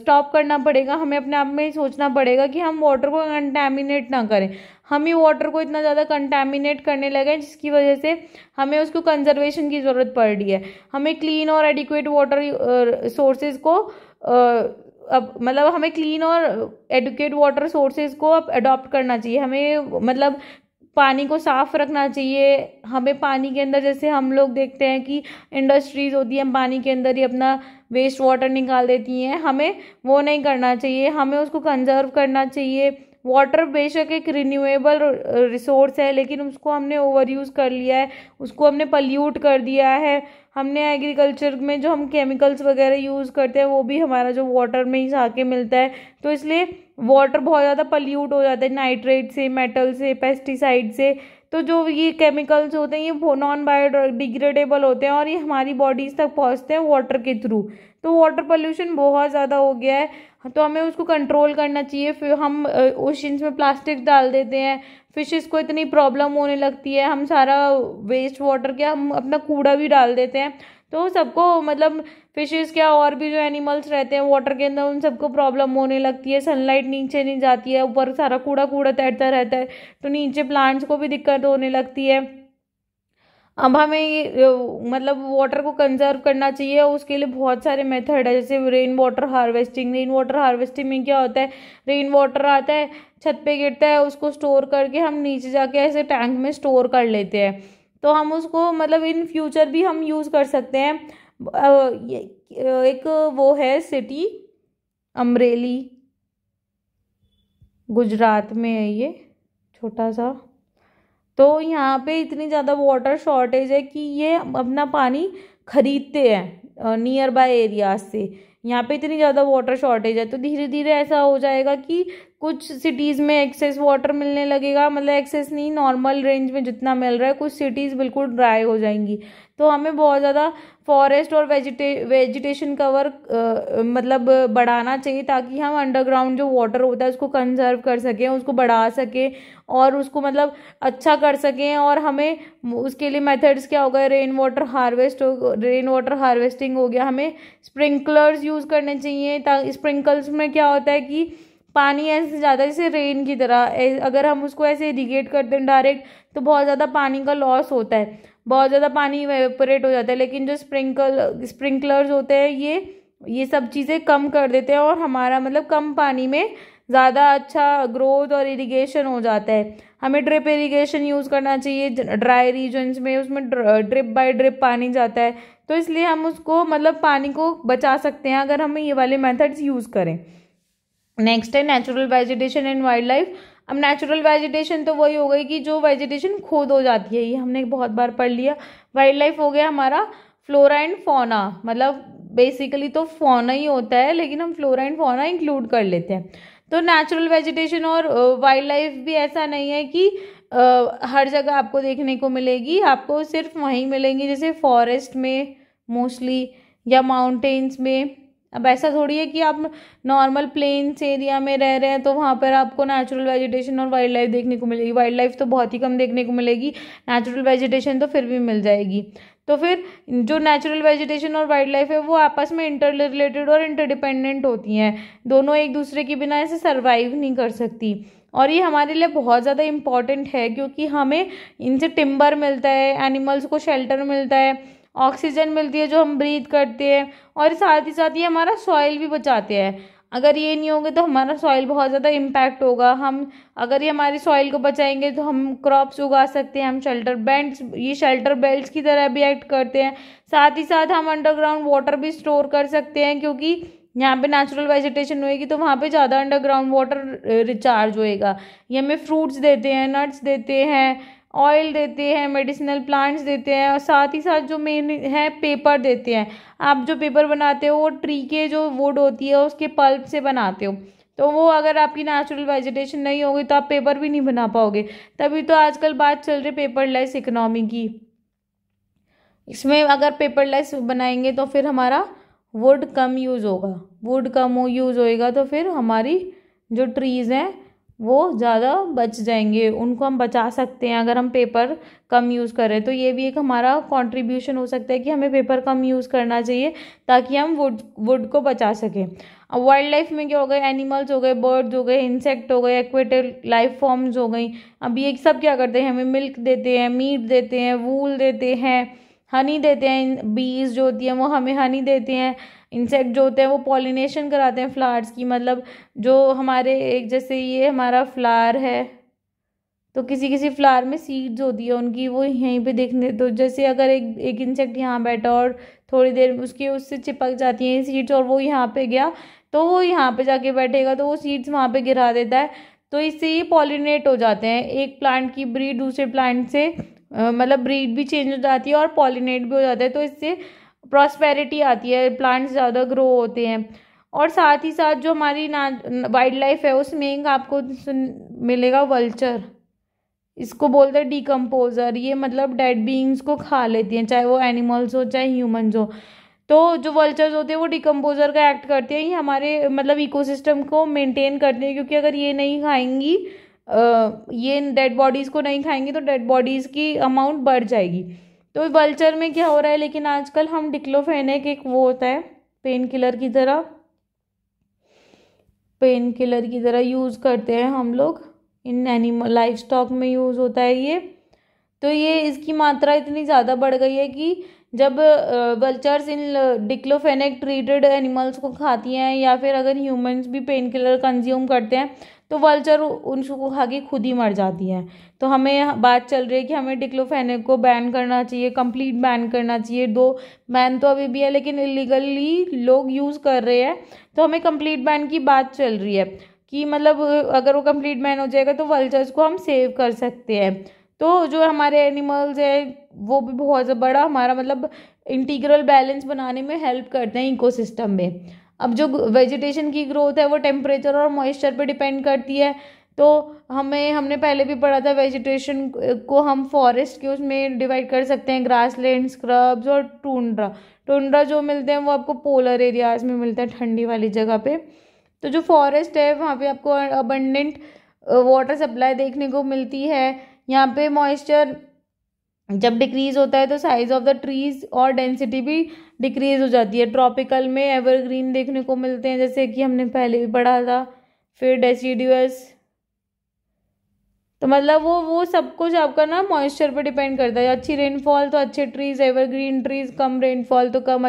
स्टॉप करना पड़ेगा हमें अपने आप में सोचना पड़ेगा कि हम वाटर को कंटेमिनेट ना करें हम ही वाटर को इतना ज़्यादा कंटेमिनेट करने लगे हैं जिसकी वजह से हमें उसको कंजर्वेशन की ज़रूरत पड़ रही है हमें क्लीन और एडिक्वेट वाटर सोर्सेज को अब मतलब हमें क्लीन और एडुकेट वाटर सोर्सेज को अब अडॉप्ट करना चाहिए हमें मतलब पानी को साफ़ रखना चाहिए हमें पानी के अंदर जैसे हम लोग देखते हैं कि इंडस्ट्रीज़ होती हैं पानी के अंदर ही अपना वेस्ट वाटर निकाल देती हैं हमें वो नहीं करना चाहिए हमें उसको कंजर्व करना चाहिए वाटर बेशक एक रिन्यूएबल रिसोर्स है लेकिन उसको हमने ओवर यूज़ कर लिया है उसको हमने पल्यूट कर दिया है हमने एग्रीकल्चर में जो हम केमिकल्स वगैरह यूज़ करते हैं वो भी हमारा जो वाटर में ही जाके मिलता है तो इसलिए वाटर बहुत ज़्यादा पल्यूट हो जाता है नाइट्रेट से मेटल से पेस्टिसाइड से तो जो ये केमिकल्स होते हैं ये नॉन बायोडिग्रेडेबल होते हैं और ये हमारी बॉडीज़ तक पहुँचते हैं वाटर के थ्रू तो वाटर पोल्यूशन बहुत ज़्यादा हो गया है तो हमें उसको कंट्रोल करना चाहिए फिर हम ओशंस में प्लास्टिक डाल देते हैं फिशेस को इतनी प्रॉब्लम होने लगती है हम सारा वेस्ट वाटर क्या हम अपना कूड़ा भी डाल देते हैं तो सबको मतलब फिशेस क्या और भी जो एनिमल्स रहते हैं वाटर के अंदर उन सबको प्रॉब्लम होने लगती है सनलाइट नीचे नहीं जाती है ऊपर सारा कूड़ा कूड़ा तैरता रहता है तो नीचे प्लांट्स को भी दिक्कत होने लगती है अब हमें मतलब वाटर को कंजर्व करना चाहिए उसके लिए बहुत सारे मेथड है जैसे rain water harvesting rain water harvesting में क्या होता है रेन वाटर आता है छत पे गिरता है उसको स्टोर करके हम नीचे जाके ऐसे टैंक में स्टोर कर लेते हैं तो हम उसको मतलब इन फ्यूचर भी हम यूज़ कर सकते हैं एक वो है सिटी अमरेली गुजरात में है ये छोटा सा तो यहाँ पे इतनी ज़्यादा वाटर शॉर्टेज है कि ये अपना पानी खरीदते हैं नियर बाय एरियाज से यहाँ पे इतनी ज़्यादा वाटर शॉर्टेज है तो धीरे धीरे ऐसा हो जाएगा कि कुछ सिटीज़ में एक्सेस वाटर मिलने लगेगा मतलब एक्सेस नहीं नॉर्मल रेंज में जितना मिल रहा है कुछ सिटीज़ बिल्कुल ड्राई हो जाएंगी तो हमें बहुत ज़्यादा फॉरेस्ट और वेजिटे वेजिटेशन कवर आ, मतलब बढ़ाना चाहिए ताकि हम अंडरग्राउंड जो वाटर होता है उसको कंजर्व कर सकें उसको बढ़ा सकें और उसको मतलब अच्छा कर सकें और हमें उसके लिए मेथड्स क्या हो गए रेन वाटर हार्वेस्ट हो रेन वाटर हार्वेस्टिंग हो गया हमें स्प्रिंकलर्स यूज़ करने चाहिए ताकि स्प्रिंकल्स में क्या होता है कि पानी ऐसे ज़्यादा जैसे रेन की तरह अगर हम उसको ऐसे इरीगेट करते हैं डायरेक्ट तो बहुत ज़्यादा पानी का लॉस होता है बहुत ज़्यादा पानी वेपोरेट हो जाता है लेकिन जो स्प्रिंकल स्प्रिंकलर्स होते हैं ये ये सब चीज़ें कम कर देते हैं और हमारा मतलब कम पानी में ज़्यादा अच्छा ग्रोथ और इरिगेशन हो जाता है हमें ड्रिप इरिगेशन यूज़ करना चाहिए ड्राई रीजन्स में उसमें ड्रिप बाय ड्रिप पानी जाता है तो इसलिए हम उसको मतलब पानी को बचा सकते हैं अगर हम ये वाले मेथड्स यूज़ करें नेक्स्ट है natural vegetation and wildlife अब नेचुरल वेजिटेशन तो वही हो गई कि जो वेजिटेशन खुद हो जाती है ये हमने बहुत बार पढ़ लिया वाइल्ड लाइफ हो गया हमारा फ्लोरा एंड फोना मतलब बेसिकली तो फोना ही होता है लेकिन हम फ्लोरा एंड फोना इंक्लूड कर लेते हैं तो नेचुरल वेजिटेशन और वाइल्ड लाइफ भी ऐसा नहीं है कि आ, हर जगह आपको देखने को मिलेगी आपको सिर्फ वहीं मिलेंगी जैसे फॉरेस्ट में मोस्टली या माउंटेन्स में अब ऐसा थोड़ी है कि आप नॉर्मल प्लेन्स एरिया में रह रहे हैं तो वहाँ पर आपको नेचुरल वेजिटेशन और वाइल्ड लाइफ देखने को मिलेगी वाइल्ड लाइफ तो बहुत ही कम देखने को मिलेगी नेचुरल वेजिटेशन तो फिर भी मिल जाएगी तो फिर जो नेचुरल वेजिटेशन और वाइल्ड लाइफ है वो आपस में इंटर रिलेटेड और इंटरडिपेंडेंट होती हैं दोनों एक दूसरे के बिना ऐसे सर्वाइव नहीं कर सकती और ये हमारे लिए बहुत ज़्यादा इम्पॉर्टेंट है क्योंकि हमें इनसे टिम्बर मिलता है एनिमल्स को शेल्टर मिलता है ऑक्सीजन मिलती है जो हम ब्रीद करते हैं और साथ ही साथ ये हमारा सॉइल भी बचाते हैं अगर ये नहीं होंगे तो हमारा सॉइल बहुत ज़्यादा इम्पैक्ट होगा हम अगर ये हमारी सॉइल को बचाएंगे तो हम क्रॉप्स उगा सकते हैं हम शेल्टर बेल्ट ये शेल्टर बेल्ट की तरह भी एक्ट करते हैं साथ ही साथ हम अंडरग्राउंड वाटर भी स्टोर कर सकते हैं क्योंकि यहाँ पे नेचुरल वेजिटेशन होएगी तो वहाँ पे ज़्यादा अंडरग्राउंड वाटर रिचार्ज होएगा ये हमें फ्रूट्स देते हैं नट्स देते हैं ऑयल देते हैं मेडिसिनल प्लांट्स देते हैं और साथ ही साथ जो मेन है पेपर देते हैं आप जो पेपर बनाते हो वो ट्री के जो वुड होती है उसके पल्प से बनाते हो तो वो अगर आपकी नेचुरल वेजिटेशन नहीं होगी तो आप पेपर भी नहीं बना पाओगे तभी तो आजकल बात चल रही पेपरलेस इकोनॉमी की इसमें अगर पेपरलेस बनाएंगे तो फिर हमारा वुड कम यूज़ होगा वुड कम हो यूज़ होएगा तो फिर हमारी जो ट्रीज़ हैं वो ज़्यादा बच जाएंगे उनको हम बचा सकते हैं अगर हम पेपर कम यूज़ करें तो ये भी एक हमारा कंट्रीब्यूशन हो सकता है कि हमें पेपर कम यूज़ करना चाहिए ताकि हम वुड वुड को बचा सकें अब वाइल्ड लाइफ में क्या हो गए एनिमल्स हो गए बर्ड्स हो गए इंसेक्ट हो गए एक्वेटेड लाइफ फॉर्म्स हो गई अब ये सब क्या करते हैं हमें मिल्क देते हैं मीट देते हैं वूल देते हैं हनी देते हैं बीज जो होती हैं वो हमें हनी देते हैं इंसेक्ट जो होते हैं वो पॉलिनेशन कराते हैं फ्लावर्स की मतलब जो हमारे एक जैसे ये हमारा फ्लावर है तो किसी किसी फ्लावर में सीड्स होती है उनकी वो यहीं पे देखने तो जैसे अगर एक एक इंसेक्ट यहाँ बैठा और थोड़ी देर उसकी उससे चिपक जाती हैं सीड्स और वो यहाँ पे गया तो वो यहाँ पे जाके बैठेगा तो वो सीड्स वहाँ पे गिरा देता है तो इससे ये पॉलिनेट हो जाते हैं एक प्लांट की ब्रीड दूसरे प्लांट से मतलब ब्रीड भी चेंज हो जाती है और पॉलिनेट भी हो जाता है तो इससे प्रॉस्पेरिटी आती है प्लांट्स ज़्यादा ग्रो होते हैं और साथ ही साथ जो हमारी ना वाइल्ड लाइफ है उसमें आपको मिलेगा वल्चर इसको बोलते हैं डिकम्पोज़र ये मतलब डेड बींग्स को खा लेती हैं चाहे वो एनिमल्स हो चाहे ह्यूमन्स हो तो जो वल्चर्स होते हैं वो डिकम्पोज़र का एक्ट करते हैं ये हमारे मतलब इकोसिस्टम को मेंटेन करते हैं क्योंकि अगर ये नहीं खाएंगी ये डेड बॉडीज़ को नहीं खाएंगी तो डेड बॉडीज़ की अमाउंट बढ़ जाएगी तो वल्चर में क्या हो रहा है लेकिन आजकल हम डिक्लोफेनेक एक वो होता है पेन किलर की तरह पेन किलर की तरह यूज़ करते हैं हम लोग इन एनिमल लाइफ स्टॉक में यूज़ होता है ये तो ये इसकी मात्रा इतनी ज़्यादा बढ़ गई है कि जब वल्चर्स इन डिक्लोफेनेक ट्रीटेड एनिमल्स को खाती हैं या फिर अगर ह्यूमंस भी पेन किलर कंज्यूम करते हैं तो वल्चर उनको खा के खुद ही मर जाती है तो हमें बात चल रही है कि हमें डिक्लोफेनिक को बैन करना चाहिए कंप्लीट बैन करना चाहिए दो बैन तो अभी भी है लेकिन इलीगली लोग यूज़ कर रहे हैं तो हमें कंप्लीट बैन की बात चल रही है कि मतलब अगर वो कंप्लीट बैन हो जाएगा तो वल्चर्स को हम सेव कर सकते हैं तो जो हमारे एनिमल्स हैं वो भी बहुत बड़ा हमारा मतलब इंटीग्रल बैलेंस बनाने में हेल्प करते हैं इकोसिस्टम में अब जो वेजिटेशन की ग्रोथ है वो टेम्परेचर और मॉइस्चर पे डिपेंड करती है तो हमें हमने पहले भी पढ़ा था वेजिटेशन को हम फॉरेस्ट के उसमें डिवाइड कर सकते हैं ग्रास लैंड स्क्रब्स और टूंड्रा टूंड्रा जो मिलते हैं वो आपको पोलर एरियाज में मिलते हैं ठंडी वाली जगह पे तो जो फॉरेस्ट है वहाँ पे आपको अबंडेंट वाटर सप्लाई देखने को मिलती है यहाँ पे मॉइस्चर जब डिक्रीज होता है तो साइज ऑफ द ट्रीज और डेंसिटी भी डिक्रीज हो जाती है ट्रॉपिकल में एवरग्रीन देखने को मिलते हैं जैसे कि हमने पहले भी पढ़ा था फिर डेसीडियस तो मतलब वो वो सब कुछ आपका ना मॉइस्चर पे डिपेंड करता है अच्छी रेनफॉल तो अच्छे ट्रीज़ एवरग्रीन ट्रीज़ कम रेनफॉल तो कम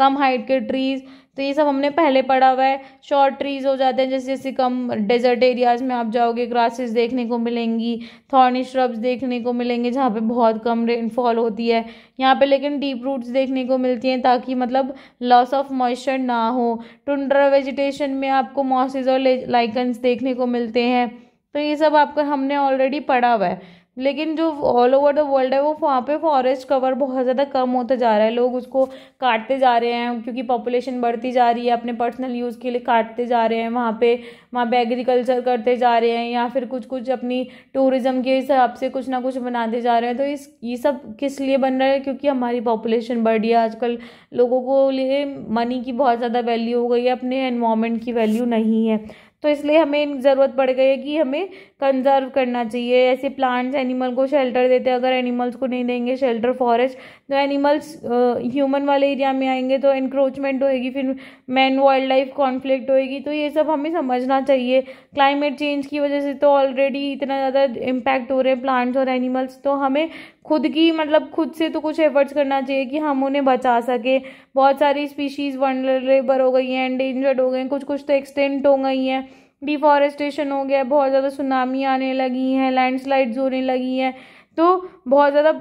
कम हाइट के ट्रीज़ तो ये सब हमने पहले पढ़ा हुआ है शॉर्ट ट्रीज़ हो जाते हैं जैसे जैसे कम डेजर्ट एरियाज़ में आप जाओगे ग्रासेस देखने को मिलेंगी थॉर्नी श्रब्स देखने को मिलेंगे जहाँ पे बहुत कम रेनफॉल होती है यहाँ पे लेकिन डीप रूट्स देखने को मिलती हैं ताकि मतलब लॉस ऑफ मॉइस्चर ना हो टुंड्रा वेजिटेशन में आपको मॉसिस और लाइकन्स देखने को मिलते हैं तो ये सब आपका हमने ऑलरेडी पढ़ा हुआ है लेकिन जो ऑल ओवर द वर्ल्ड है वो वहाँ पे फॉरेस्ट कवर बहुत ज़्यादा कम होता जा रहा है लोग उसको काटते जा रहे हैं क्योंकि पॉपुलेशन बढ़ती जा रही है अपने पर्सनल यूज़ के लिए काटते जा रहे हैं वहाँ पे वहाँ पे एग्रीकल्चर करते जा रहे हैं या फिर कुछ कुछ अपनी टूरिज़्म के हिसाब से कुछ ना कुछ बनाते जा रहे हैं तो इस ये सब किस लिए बन रहा है क्योंकि हमारी पॉपुलेशन बढ़ रही है आजकल लोगों को लिए मनी की बहुत ज़्यादा वैल्यू हो गई है अपने एनवामेंट की वैल्यू नहीं है तो इसलिए हमें इन ज़रूरत पड़ गई है कि हमें कंजर्व करना चाहिए ऐसे प्लांट्स एनिमल को शेल्टर देते हैं अगर एनिमल्स को नहीं देंगे शेल्टर फॉरेस्ट तो एनिमल्स ह्यूमन वाले एरिया में आएंगे तो इंक्रोचमेंट होएगी फिर मैन वाइल्ड लाइफ कॉन्फ्लिक्ट होएगी तो ये सब हमें समझना चाहिए क्लाइमेट चेंज की वजह से तो ऑलरेडी इतना ज़्यादा इम्पैक्ट हो रहे हैं प्लांट्स और एनिमल्स तो हमें खुद की मतलब खुद से तो कुछ एफर्ट्स करना चाहिए कि हम उन्हें बचा सकें बहुत सारी स्पीशीज़ वनरेबर हो गई हैं एंडेंजर्ड हो गए हैं कुछ कुछ तो एक्सटेंट हो गई हैं डिफॉरेस्टेशन हो गया है बहुत ज़्यादा सुनामी आने लगी हैं लैंडस्लाइड्स होने लगी हैं तो बहुत ज़्यादा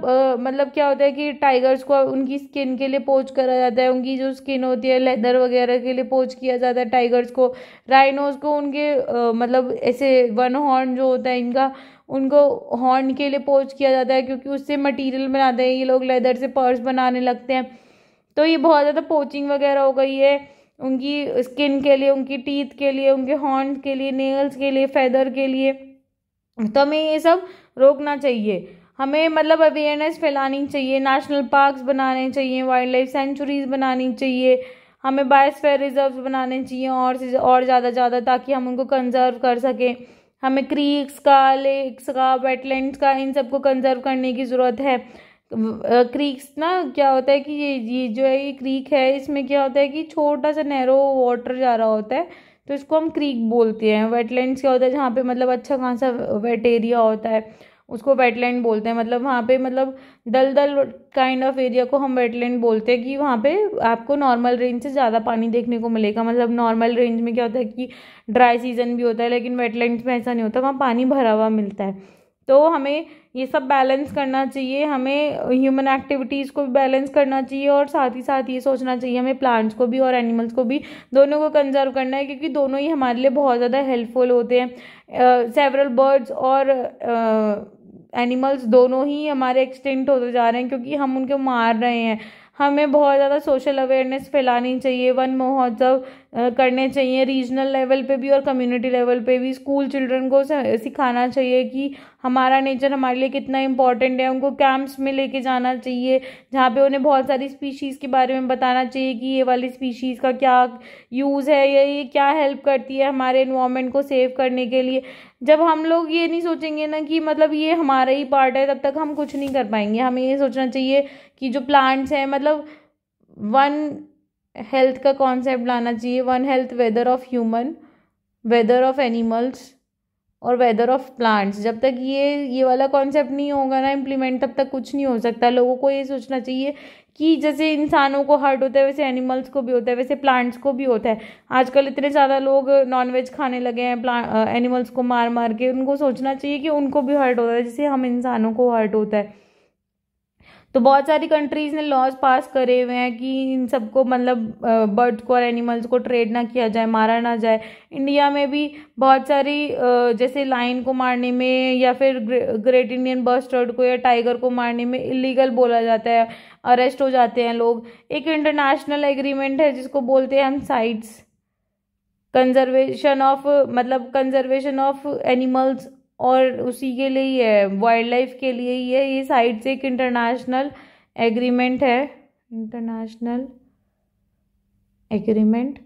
मतलब क्या होता है कि टाइगर्स को उनकी स्किन के लिए पोच करा जाता है उनकी जो स्किन होती है लेदर वगैरह के लिए पोच किया जाता है टाइगर्स को राइनोज को उनके आ, मतलब ऐसे वन हॉर्न जो होता है इनका उनको हॉर्न के लिए पोच किया जाता है क्योंकि उससे मटेरियल बनाते हैं ये लोग लेदर से पर्स बनाने लगते हैं तो ये बहुत ज़्यादा पोचिंग वगैरह हो गई है उनकी स्किन के लिए उनकी टीथ के लिए उनके हॉर्न के लिए नेल्स के लिए फैदर के लिए तो हमें ये सब रोकना चाहिए हमें मतलब अवेयरनेस फैलानी चाहिए नेशनल पार्क्स बनाने चाहिए वाइल्ड लाइफ सेंचुरीज बनानी चाहिए हमें बायोस्फेयर रिजर्व्स बनाने चाहिए और से और ज़्यादा ज़्यादा ताकि हम उनको कंजर्व कर सकें हमें क्रीक्स का लेक्स का वेटलैंड का इन सबको कंजर्व करने की ज़रूरत है क्रीक्स ना क्या होता है कि ये ये जो है ये क्रीक है इसमें क्या होता है कि छोटा सा नैरो वाटर जा रहा होता है तो इसको हम क्रीक बोलते हैं वेटलैंड्स क्या होता है जहाँ पे मतलब अच्छा खासा वेट एरिया होता है उसको वेटलैंड बोलते हैं मतलब वहाँ पे मतलब दलदल काइंड ऑफ एरिया को हम वेटलैंड बोलते हैं कि वहाँ पे आपको नॉर्मल रेंज से ज़्यादा पानी देखने को मिलेगा मतलब नॉर्मल रेंज में क्या होता है कि ड्राई सीजन भी होता है लेकिन वेटलैंड में ऐसा नहीं होता वहाँ पानी भरा हुआ मिलता है तो हमें ये सब बैलेंस करना चाहिए हमें ह्यूमन एक्टिविटीज़ को भी बैलेंस करना चाहिए और साथ ही साथ ये सोचना चाहिए हमें प्लांट्स को भी और एनिमल्स को भी दोनों को कंजर्व करना है क्योंकि दोनों ही हमारे लिए बहुत ज़्यादा हेल्पफुल होते हैं सेवरल बर्ड्स और uh, एनिमल्स दोनों ही हमारे एक्सटेंट होते जा रहे हैं क्योंकि हम उनको मार रहे हैं हमें बहुत ज़्यादा सोशल अवेयरनेस फैलानी चाहिए वन महोत्सव करने चाहिए रीजनल लेवल पे भी और कम्युनिटी लेवल पे भी स्कूल चिल्ड्रन को सिखाना चाहिए कि हमारा नेचर हमारे लिए कितना इम्पॉर्टेंट है उनको कैंप्स में लेके जाना चाहिए जहाँ पे उन्हें बहुत सारी स्पीशीज़ के बारे में बताना चाहिए कि ये वाली स्पीशीज़ का क्या यूज़ है या ये क्या हेल्प करती है हमारे इन्वामेंट को सेव करने के लिए जब हम लोग ये नहीं सोचेंगे ना कि मतलब ये हमारा ही पार्ट है तब तक हम कुछ नहीं कर पाएंगे हमें ये सोचना चाहिए कि जो प्लांट्स हैं मतलब वन हेल्थ का कॉन्सेप्ट लाना चाहिए one health weather of human weather of animals और वेदर ऑफ प्लांट्स जब तक ये ये वाला कॉन्सेप्ट नहीं होगा ना इम्प्लीमेंट तब तक कुछ नहीं हो सकता लोगों को ये सोचना चाहिए कि जैसे इंसानों को हर्ट होता है वैसे एनिमल्स को भी होता है वैसे प्लांट्स को भी होता है आजकल इतने ज़्यादा लोग नॉनवेज खाने लगे हैं प्लां एनिमल्स को मार मार के उनको सोचना चाहिए कि उनको भी हर्ट होता है जैसे हम इंसानों को हर्ट होता है तो बहुत सारी कंट्रीज़ ने लॉज पास करे हुए हैं कि इन सबको मतलब बर्ड को और एनिमल्स को ट्रेड ना किया जाए मारा ना जाए इंडिया में भी बहुत सारी जैसे लाइन को मारने में या फिर ग्रेट इंडियन बस्टर्ड को या टाइगर को मारने में इलीगल बोला जाता है अरेस्ट हो जाते हैं लोग एक इंटरनेशनल एग्रीमेंट है जिसको बोलते हैं हम साइट्स कंजर्वेशन ऑफ मतलब कंजर्वेशन ऑफ एनिमल्स और उसी के लिए ही है वाइल्ड लाइफ के लिए ही है ये साइड से एक इंटरनेशनल एग्रीमेंट है इंटरनेशनल एग्रीमेंट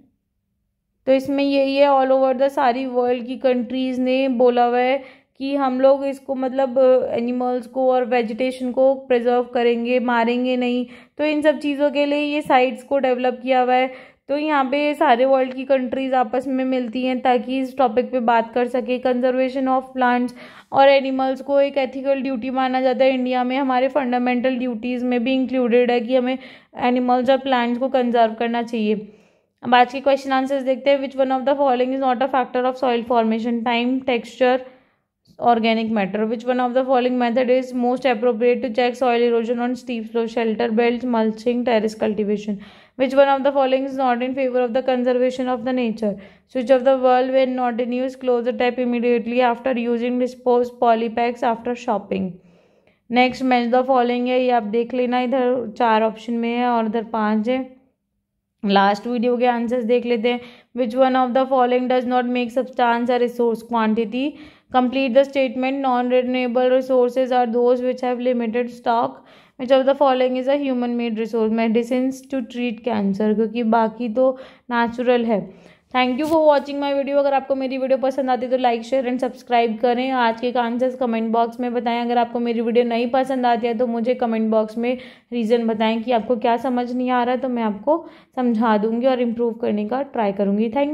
तो इसमें यही है ऑल ओवर द सारी वर्ल्ड की कंट्रीज़ ने बोला हुआ है कि हम लोग इसको मतलब एनिमल्स uh, को और वेजिटेशन को प्रिजर्व करेंगे मारेंगे नहीं तो इन सब चीज़ों के लिए ये साइट्स को डेवलप किया हुआ है तो यहाँ पे सारे वर्ल्ड की कंट्रीज़ आपस में मिलती हैं ताकि इस टॉपिक पे बात कर सके कंजर्वेशन ऑफ प्लांट्स और एनिमल्स को एक एथिकल ड्यूटी माना जाता है इंडिया में हमारे फंडामेंटल ड्यूटीज़ में भी इंक्लूडेड है कि हमें एनिमल्स और प्लांट्स को कंजर्व करना चाहिए अब आज के क्वेश्चन आंसर्स देखते हैं which one of the following is not a factor of soil formation time texture organic matter which one of the following method is most appropriate to check soil erosion on steep slope shelter belt mulching terrace cultivation Which one of the following is not in favor of the conservation of the nature? Switch off the world when not in use. Close the tap immediately after using. Dispose polypacks after shopping. Next match the following है ये आप देख लेना इधर चार option में है और इधर पांच है लास्ट वीडियो के आंसर्स देख लेते हैं which one of the following does not make substance a resource quantity complete the statement non renewable resources are those which have limited stock which of the following is a human made resource medicine to treat cancer क्योंकि बाकी तो natural है thank you for watching my video अगर आपको मेरी video पसंद आती तो लाइक शेयर एंड सब्सक्राइब करें आज के आंसर्स कमेंट बॉक्स में बताएं अगर आपको मेरी वीडियो नहीं पसंद आती है तो मुझे कमेंट बॉक्स में रीज़न बताएं कि आपको क्या समझ नहीं आ रहा है तो मैं आपको समझा दूंगी और इम्प्रूव करने का ट्राई करूँगी थैंक